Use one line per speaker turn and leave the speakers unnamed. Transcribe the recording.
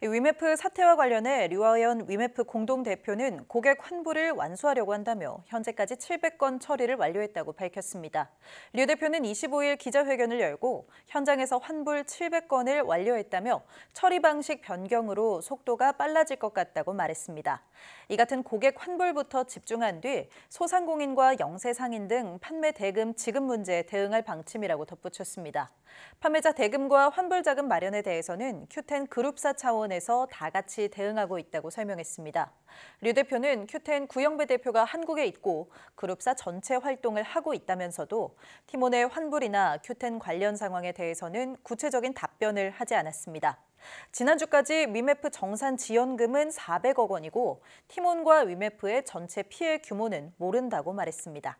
위메프 사태와 관련해 류아연 위메프 공동대표는 고객 환불을 완수하려고 한다며 현재까지 700건 처리를 완료했다고 밝혔습니다. 류 대표는 25일 기자회견을 열고 현장에서 환불 700건을 완료했다며 처리 방식 변경으로 속도가 빨라질 것 같다고 말했습니다. 이 같은 고객 환불부터 집중한 뒤 소상공인과 영세상인 등 판매 대금 지급 문제에 대응할 방침이라고 덧붙였습니다. 판매자 대금과 환불 자금 마련에 대해서는 큐텐 그룹사 차원 차원에서 다 같이 대응하고 있다고 설명했습니다. 류 대표는 큐텐 구영배 대표가 한국에 있고 그룹사 전체 활동을 하고 있다면서도 팀원의 환불이나 큐텐 관련 상황에 대해서는 구체적인 답변을 하지 않았습니다. 지난주까지 위메프 정산 지원금은 400억 원이고 팀원과 위메프의 전체 피해 규모는 모른다고 말했습니다.